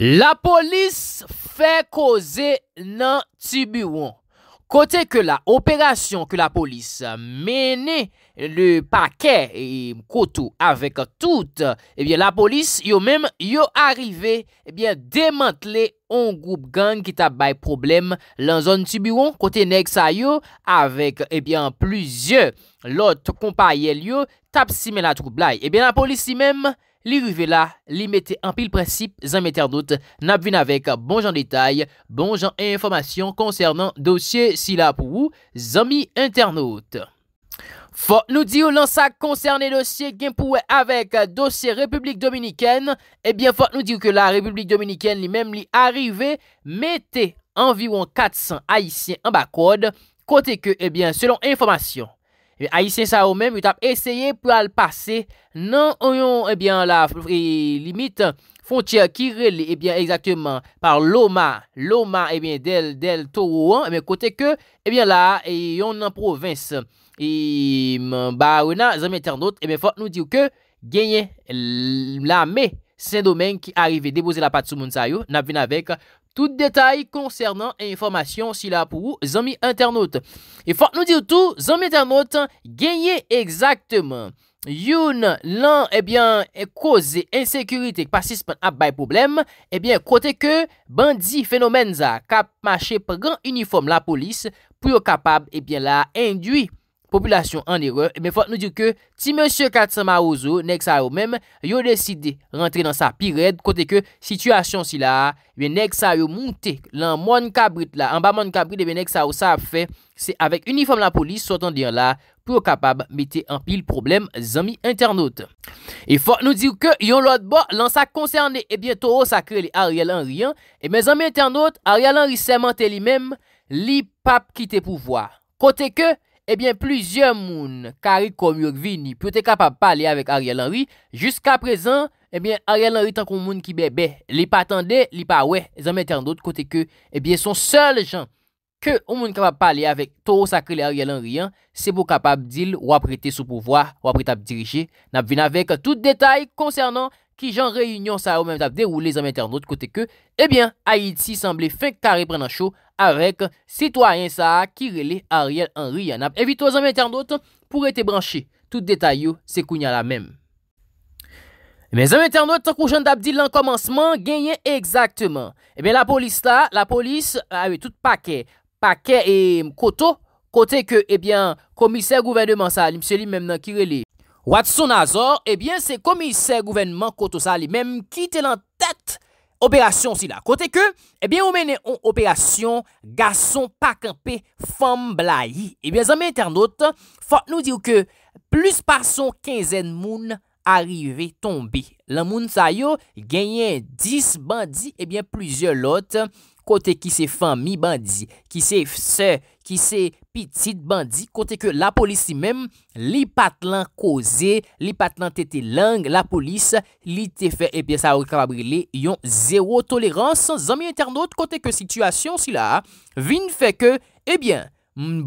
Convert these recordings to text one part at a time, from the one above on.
La polis fè koze nan tibiron. Kote ke la operasyon ke la polis mene le pake koto avèk tout, ebyen la polis yo mèm yo arrive demantle on goup gang ki tap bay problem lan zon tibiron kote nek sa yo avèk ebyen plusieurs lot kompayel yo tap si mè la troublay. Ebyen la polis si mèm, Li rive la, li mette an pil prinsip zanmi internaut nan ap vin avek bonjan detay, bonjan e informasyon konsernan dosye sila pou zanmi internaut. Fok nou di ou lan sa konsernan dosye gen pou avek dosye Republik Dominiken, ebyen fok nou di ou ke la Republik Dominiken li mem li arive, mette anviyon 400 aisyen an bakwad, kote ke ebyen selon informasyon. E, A isen sa ou men, yo tap eseye pou al pase nan ou yon, ebyen eh la, e, limit, fontia ki reli, ebyen, eh ekzaktemen, par loma, loma, ebyen, eh del, del, to ou an, ebyen, kote ke, ebyen, la, e, yon nan provins, ebyen, ba, ou na, zemeter not, ebyen, fote nou diw ke, genye, la, me, Se domen ki arive depoze la pat sou moun sa yo, nap vin avek tout detay konsernan e informasyon si la pou zami internaute. E fote nou dir tou, zami internaute genye exakteman. Youn lan ebyan eh e eh, koze ensekuritek pasis pen ap bay problem, ebyan eh kote ke bandi fenomen za kap mache pe gran uniform la polis pou yo kapab ebyan la indui. Populasyon an ire, e men fote nou dir ke, ti monsye Katsama Ozo, nek sa yo mem, yo deside rentre dan sa pired, kote ke, sityasyon si la, yo nek sa yo mouti, lan moun kabrit la, an ba moun kabrit, yo nek sa yo sa fe, se avek uniform la polis, sotan dir la, pou kapab mette an pil problem, zami internaute. E fote nou dir ke, yon lot bo, lan sa konserne, e eh bientou sa kre li Ariel Henry an, e men zami internaute, Ariel Henry semente li mem, li pap kite pou vwa. Kote ke, Ebyen, pluzyon moun, kari kom yor vini, pyo te kapab pale avèk Ariel Henry, jysk a prezan, ebyen, Ariel Henry tankou moun ki bebe, li patande, li pawe, zanmete an dout kote ke, ebyen, son sol jan. Ke, ou moun kapab pale avèk toro sakri le Ariel Henry an, sebo kapab dil wap rete sou pouvoi, wap rete ap dirije, nap vina vek tout detay konsernon Ariel. Ki jan reyunyon sa ou men dap deroule zan men ternot kote ke Ebyen, eh Haiti semble fek tari prena chou Avek sitwayen sa kirele Ariel Henry Ebyen, zan men ternot, pou rete branche Tout detayou se kounya la men eh Ebyen, zan men ternot, kou jan dap di lankomanseman Genyen eh eksakteman Ebyen, la polis la, la polis ave ah tout pake Pake e koto Kote ke, ebyen, komiser gouvennement sa Limseli men men kirele Watsou nazor, ebyen, eh se komise gouvenman koto sa li mem ki te lan tet operasyon si la. Kote ke, ebyen, eh ou mene on operasyon gason pak anpe fam blayi. Ebyen, eh zanmen internet, fok nou diru ke plus par son kinzen moun arive tonbi. Lan moun sayo, genyen dis bandi, ebyen, pluzyon lot, kote ki se fami bandi, ki se fse bandi. Ki se pitit bandi kote ke la polis si men, li pat lan koze, li pat lan tete lang, la polis li te fe epye sa rekababri li yon zero tolerans. San zami internet kote ke situasyon si la, vin fe ke, ebyen,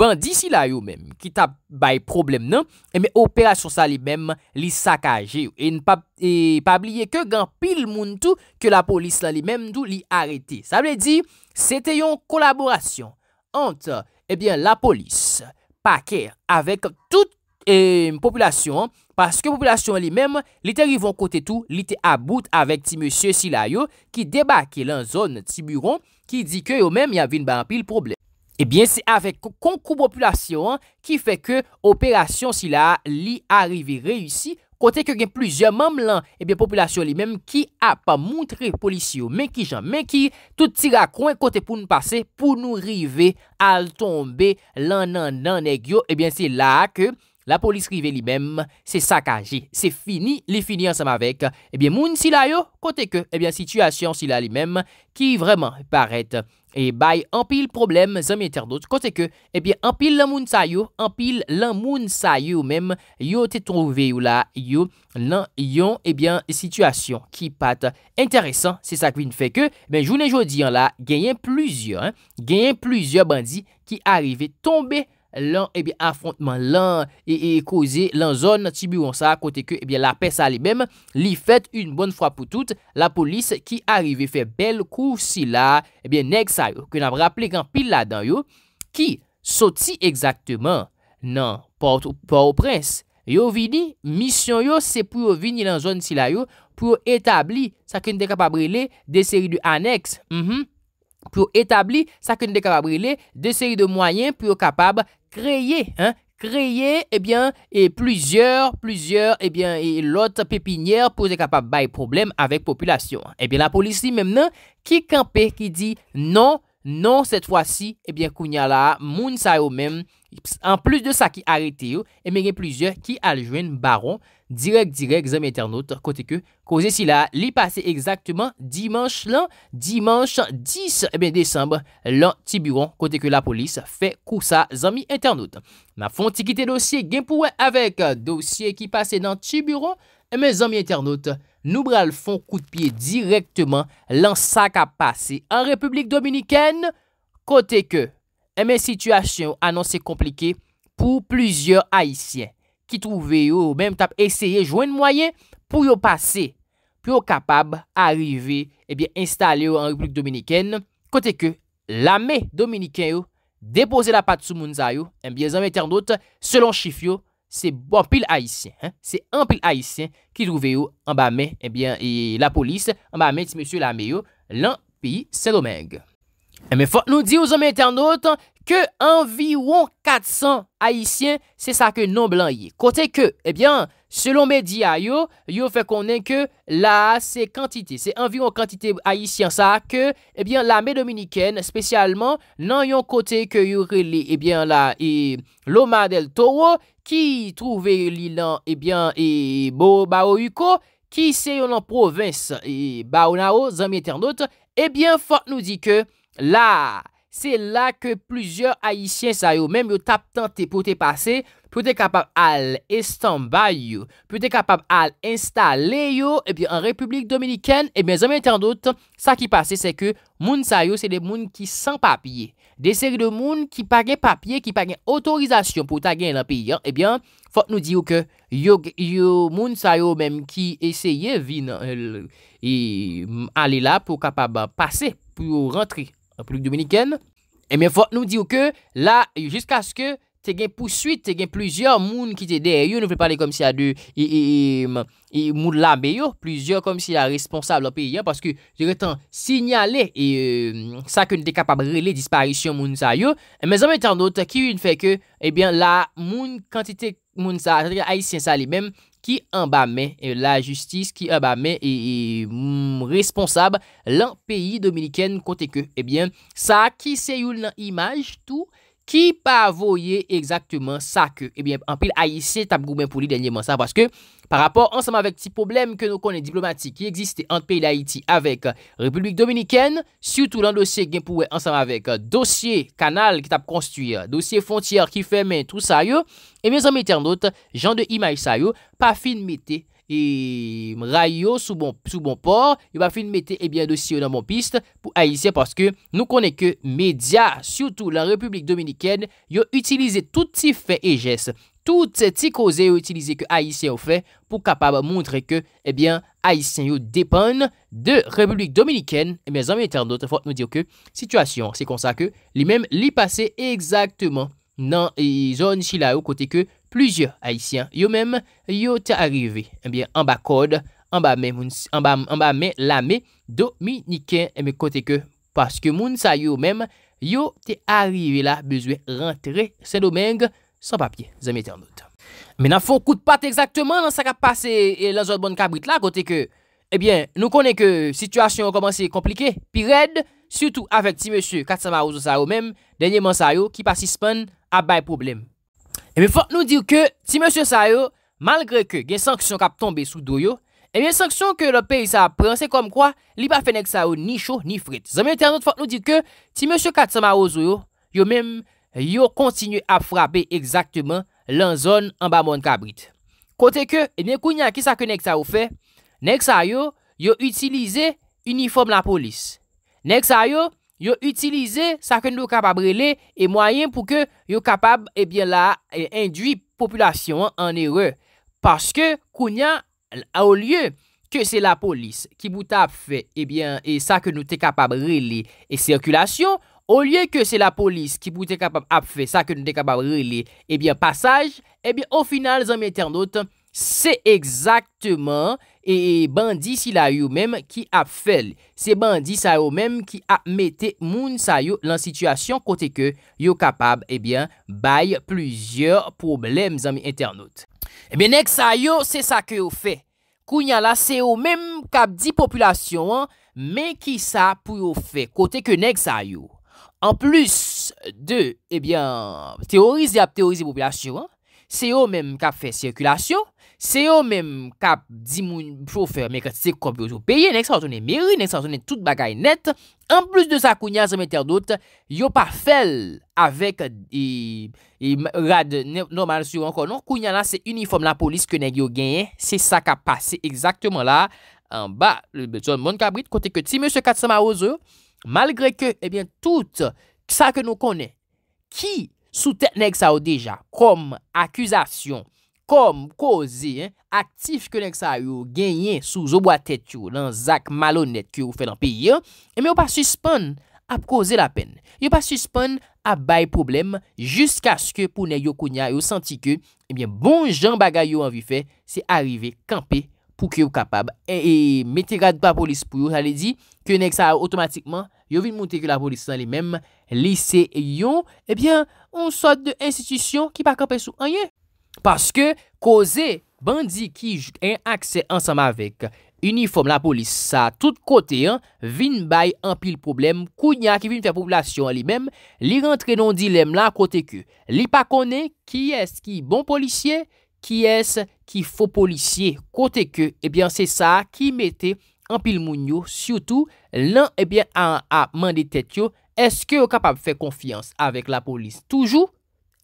bandi si la yo men, ki ta bay problem nan, eme operasyon sa li men, li sakaje. E pap e liye ke gen pil moun tou ke la polis la li men dou li arete. Sa ble di, se te yon kolaborasyon. anta, ebyen eh la polis pake avèk tout eh, popoulasyon, paske popoulasyon li mèm, li te rivon kote tou, li te about avèk ti monsye si la yo, ki debake lan zon ti miron, ki di ke yo mèm y avèn ban pi l problem. Ebyen, eh se avèk konkou popoulasyon, ki fè ke operasyon si la li arrivi reyusi, Kote ke gen plizye mam lan, ebyen eh populasyon li menm ki a pa moutre polisyon men ki jan men ki tout tira kwen kote pou nou pase pou nou rive al tombe lan nan nan e eh gyon, ebyen si la ke... La police rive li même c'est saccagée, c'est fini, li fini avec. Eh bien, moun la yo, kote ke, eh situation si la li même ki vraiment paraît pile bay pile problème. côté que kote eh ke, en pile la moun sa yo, pile la moun sa yo même, yo te trouvé ou la, yo nan yon, eh bien situation ki pat intéressant. C'est sak vin fait que ben jounen jodi en la, plusieurs plusieurs. Hein, genyen plusieurs bandits qui arrivaient tomber. lan, eby, eh affontman lan, e, e, koze, lan zon, tibiron sa, kote ke, eby, eh la pesa li bem, li fet, un bonn fwa pou tout, la polis ki arive, fe bel kou, si la, eby, nek sa yo, ki nan raple kan pil la dan yo, ki, soti, egzakteman, nan, port, port prens, yo vini, misyon yo, se pou yo vini lan zon si la yo, pou yo etabli, sa ken de kapabri le, de seri du aneks, mhm, pou yo etabli, sa ken de kapabri le, de seri de mwayen pou yo kapabre Kreye, kreye, ebyen, eh e pluzyor, pluzyor, ebyen, eh e lot pepinyer pou de kapab bay problem avek populasyon. Ebyen, eh la polisi memnen, ki kampe, ki di, non, non, set fwa si, ebyen, kounya la, moun sa yo mem, en plus de sa ki arete yo, ebyen, e pluzyor, ki aljwen baron, Direk direk zami internaute kote ke kouze si la li pase exaktman dimanche lan. Dimanche 10 december lan tibiron kote ke la polis fe kousa zami internaute. Ma fon tikite dosye genpouwe avek dosye ki pase nan tibiron. Men zami internaute nou bral fon kou de piye direktman lan sa ka pase an Republik Dominikene. Kote ke men situasyon anons se komplike pou plizye aisyen. ki trouve yo ou menm tap eseye jwen mwayen pou yo pase, pou yo kapab arive, ebyen, eh installe yo an Republik Dominikèn, kote ke lame Dominikèn yo depose la pat sou mounzay yo, ebyen, eh zanmè ternot, selon chif yo, se anpil bon Haitien, se anpil Haitien ki trouve yo anbame, ebyen, eh e la polis anbame ti monsye lame yo lan pi Seromèng. Ebyen, fòk nou di yo zanmè ternot, Ke anviron 400 haisyen, se sa ke non blan ye. Kote ke, ebyan, eh selon me diya yo, yo fe konen ke la se kantite. Se anviron kantite haisyen sa, ke, ebyan, eh la me dominiken, spesyalman, nan yon kote ke yure li, ebyan, eh la, e, Loma del Toro, ki trouve li lan, ebyan, e, Bo Baoyuko, ki se yon an provins, e, Baonao, zanmiten not, ebyan, fote nou di ke, la, Se la ke plujer ayisyen sa yo, menm yo tap tante pou te pase, pou te kapab al estambay yo, pou te kapab al instale yo, epi an republik dominiken, e ben zanmen tan dot, sa ki pase se ke moun sa yo, se de moun ki san papye, de seri de moun ki page papye, ki page otorizasyon pou tagye nan pi, e ben, fote nou di yo ke, yo moun sa yo menm ki eseye vi nan, e, e ale la pou kapab pase pou yo rentre, Dominicaine. Et bien, faut nous dire que là, jusqu'à ce que tu une poursuite, tu plusieurs moun qui te derrière, nous pas parler comme si y a de et moun là plusieurs comme si a responsable pays hein, parce que je tant signaler et euh, ça que nous était capable relayer disparition moun yo, mais en même temps d'autres qui fait que eh bien la moun quantité moun dire haïtien ça lui-même ki ambame e, la justis, ki ambame e, e mm, responsab lan peyi dominiken kote ke. Ebyen, sa ki se youl nan imaj tou Ki pa voye Eksakteman sa ke Ebyen eh anpeil AIT Tab goumen pou li denye man sa Paske Par rapor anseman vek ti problem Ke nou konen diplomatik Ki egziste anpeil AIT Avek Republik Dominiken Soutou lan dosye genpouwe Anseman vek Dosye kanal Ki tab konstuye Dosye fontiyar Ki fe men tout sa yo Ebyen eh zanmete anote Jan de imay sa yo Pa finmete E m ray yo sou bon, bon por, yo pa fin mette ebyen eh dosi yo nan bon piste pou Aisyen Paske nou konen ke media, sou tou la Republik Dominiken, yo utilize tout ti fe e jes Tout ti koze yo utilize ke Aisyen yo fe pou kapab mountre ke ebyen eh Aisyen yo depan de Republik Dominiken eh Ebyen zanmye ternot, fote nou diyo ke situasyon, se konsa ke li mem li pase exaktman nan e, zon chila yo kote ke plujer haisyen yo menm yo te arive enbyen eh anba kode anba men lame dominiken eh enbyen kote ke paske moun sa yo menm yo te arive la bezwe rentre sen domeng san papye zanmete an not menan fon koute pat exactement nan sa ka pase lan zon bon kabrit la kote ke enbyen eh nou konen ke situasyon koman se komplike pi red sutou avek ti monsu katsama ouzo sa yo menm denye monsa yo ki pasi span ap bay problem. Eme, fote nou dir ke, ti monsen sa yo, malgre ke gen sanksyon kap tombe sou do yo, eme, sanksyon ke lop pe yisa ap pren, se kom kwa, li pa fe nek sa yo ni chou, ni frit. Zanmen ten anot fote nou dir ke, ti monsen kat sa ma ozo yo, yo men yo kontinye ap frape ekzakteman lan zon an ba moun kabrit. Kote ke, e nekoun ya ki sa ke nek sa yo fe, nek sa yo, yo utilize uniform la polis. Nek sa yo, yo itilize sa ke nou te kapab rele e mwayen pou ke yo kapab ebyen eh la eh, induy populasyon an ere. Paske koun ya, au lye ke se la polis ki bout ap fe ebyen eh e sa ke nou te kapab rele e sirkulasyon, au lye ke se la polis ki bout ap fe sa ke nou te kapab rele ebyen pasaj, ebyen au final zanmye ternotan, Se ekzaktman e, e bandi sila yo menm ki ap fel. Se bandi sa yo menm ki ap mette moun sa yo lan sityasyon kote ke yo kapab ebyen baye plujer problem zanmi internet. Ebyen neg sa yo se sa ke yo fe. Kounyan la se yo menm kap di populasyon an men ki sa pou yo fe kote ke neg sa yo. An plus de ebyen teorize ap teorize populasyon an. Se yo menm kap fe sirkulasyon, se yo menm kap di moun profe mek atse kompyoto peye, nek sa antonen meri, nek sa antonen tout bagay net, an plus de sa kounyan zemeter dot, yo pa fel avek e, e, rad normal sou ankonon, kounyan la se uniform la polis ke neg yo genye, se sa ka pase. Se exactement la, anba, le bezon moun kabrit, kote ke ti mèche katsama ozo, malgre ke, ebyen, eh tout sa ke nou konen, ki? Sou tek nèk sa ou deja kom akuzasyon, kom koze, aktif kè nèk sa ou genyen sou zo bwa tèt yo nan zak malonet ki ou fe nan peyi an, eme yo pa suspon ap koze la pen. Yo pa suspon ap bay problem, jiska skè pou nèk yo kounya, yo senti ke, eme eh bon jan bagay yo anvi fe, se arrive kampe pou ki ou kapab. E mette gade pa polis pou yo, chale di, kè nèk sa ou otomatikman, yo vin mounte ki la polis san li menm, Lise yon, ebyen, eh on sot de institisyon ki pa kapesou anye. Paske, koze, bandi ki jen akse ansam avek, uniform la polis sa, tout kote, vin bay an pil problem, kounya ki vin fe poplasyon li mem, li rentre non dilem la kote ke. Li pa kone, ki es ki bon polisye, ki es ki fo polisye kote ke, ebyen, se sa ki mete an pil moun yo, syoutou, lan, ebyen, an mandi tet yo, Eske yo kapab fè konfians avèk la polis? Toujou,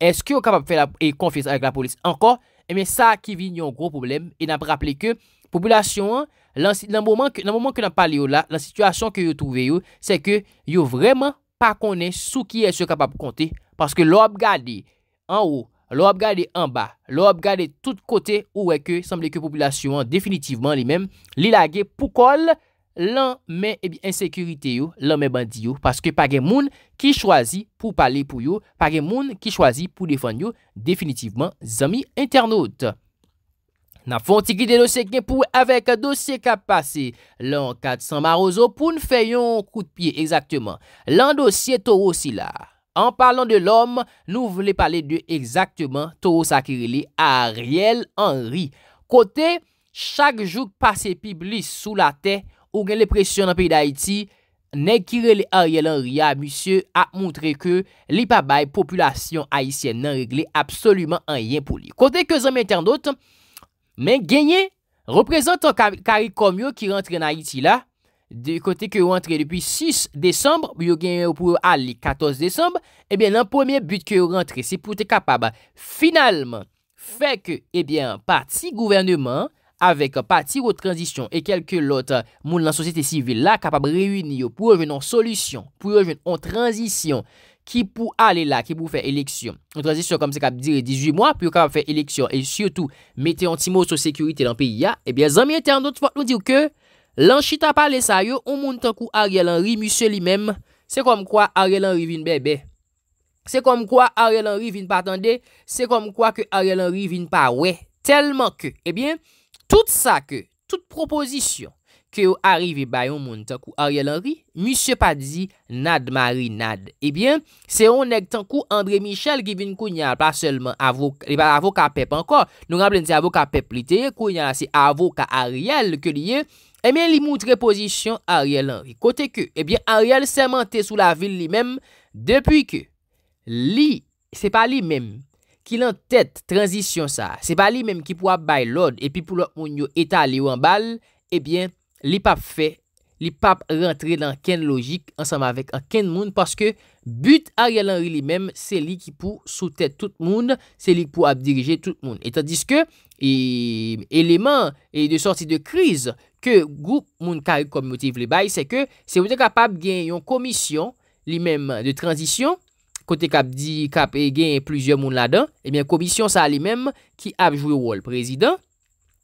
eske yo kapab fè e, konfians avèk la polis? Ankor, eme eh sa ki vin yon gro problem E nan praple ke, populasyon an Nan mouman ke nan pale yo la Nan sitwasyon ke yo touve yo Se ke yo vreman pa konen sou ki es yo kapab konti Paske lòb gade an ou, lòb gade an ba Lòb gade tout kote ou eke Semble ke populasyon an, definitivman li men Li la ge pou kol lan men ebi eh ensekurite yo, lan men bandi yo, paske pa gen moun ki chwazi pou pale pou yo, pa gen moun ki chwazi pou defan yo, definitivman zami internaut. Na fon tiki de dosye ken pou, avek dosye ka pase, lan 400 marozo, pou n feyon kout piye, lan dosye toro si la, an parlon de lom, nou vle pale de exaktman, toro sakire li, a riel an ri. Kote, chak jouk pase piblis sou la tey, Ou gen le presyon nan peyi d'Haïti Ne kire li a rye lan rya Monsye a moutre ke li pa bay Populasyon Haïtien nan regle Absolument an yin pou li Kote ke zan men ternote Men genye Reprezentan Kari Komyo ki rentre nan Haïti la Kote ke yon rentre depi 6 Desembre Ou yo genye ou pou al 14 Desembre Ebyen eh nan pwemye but ke yon rentre Se pou te kapaba Finalman Fèk ebyen eh pati gouvernement Avek pati wot transisyon e kelke lot moun lan sosyete sivil la kapab reyouni yo pou rejenon solisyon, pou rejenon transisyon ki pou ale la, ki pou fey eleksyon. O transisyon kom se kap dire 18 mwa pou yo kapab fey eleksyon e syoutou mette yon timo sou sekurite lan peyi ya, ebyen zanmye ten an dout fote nou dir ke lan chita pale sa yo, ou moun tankou a rye lan ri musye li menm, se kom kwa a rye lan ri vin bebe, se kom kwa a rye lan ri vin patande, se kom kwa ke a rye lan ri vin pa we, telman ke, ebyen... Tout sa ke, tout propozisyon ke ou arive bayon moun tan kou Ariel Henry, misye pa di nad mari nad. Ebyen, eh se ou nek tan kou André Michel, givin kou nyal pa selman avoka eh pep ankor, nou ramlen se avoka pep li te, kou nyal se avoka Ariel ke liye, emyen eh li moutre pozisyon Ariel Henry. Kote ke, ebyen, Ariel semente sou la vil li mem, depi ke, li, se pa li mem, ki lan tèt tranzisyon sa, se pa li menm ki pou ap bay lòd, epi pou lòp moun yo eta li yo an bal, epi li pap fè, li pap rentre nan ken logik, ansanm avèk an ken moun, paske but a rialanri li menm, se li ki pou sou tèt tout moun, se li pou ap dirije tout moun. Etan diske, e, eleman e de sorti de kriz ke goup moun karik kom motive li bay, se ke se wote kapap gen yon komisyon, li menm de tranzisyon, kote kap di kap e genye pluzyon moun la dan, ebyen komisyon sa li menm ki ap jwou ou al prezident,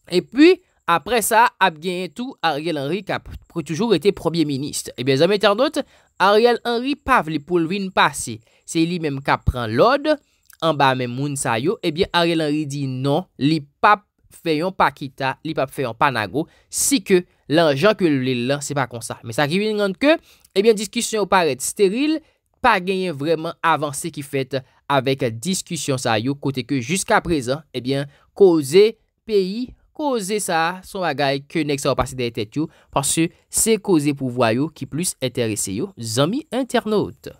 epyen apre sa ap genye tou Ariel Henry kap pou toujou ete probyen minist. Ebyen zan metan not, Ariel Henry paf li pou lvin pase, se li menm kap pren lode, an ba menm moun sayo, ebyen Ariel Henry di nan, li pap feyon pakita, li pap feyon panago, si ke lan jan ke lvin lan, se pa kon sa. Me sa ki vin nan ke, ebyen diskisyon ou paret steryl, pa genyen vreman avanse ki fet avenke diskusyon sa yo kote ke jusqu aprezen, ebyen koze peyi, koze sa, son magay ke nek sa wapase de etet yo, panse se koze pou vwayo ki plus enterese yo, zami internaut.